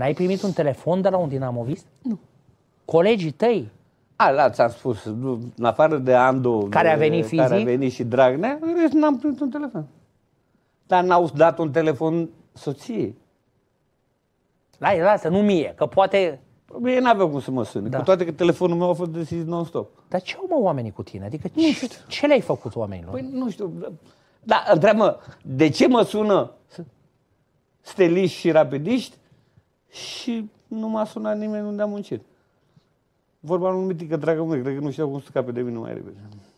N-ai primit un telefon de la un dinamovist? Nu. Colegii tăi? A, da, ți-am spus, în afară de Andu, care a venit fizic, care a venit și Dragnea, în rest n-am primit un telefon. Dar n-au dat un telefon soției. Lai, lasă, nu mie, că poate... Ei n-aveau cum să mă sune, da. cu toate că telefonul meu a fost deschis non-stop. Dar ce au mă oamenii cu tine? Adică nu ce, știu. ce le-ai făcut oamenilor? Păi nu știu, da, da întreabă, de ce mă sună steliști și rapidiști și nu m-a sunat nimeni unde am muncit. Vorba lui Mitică, dragă mea, cred că nu știu cum să scape de mine mai repede.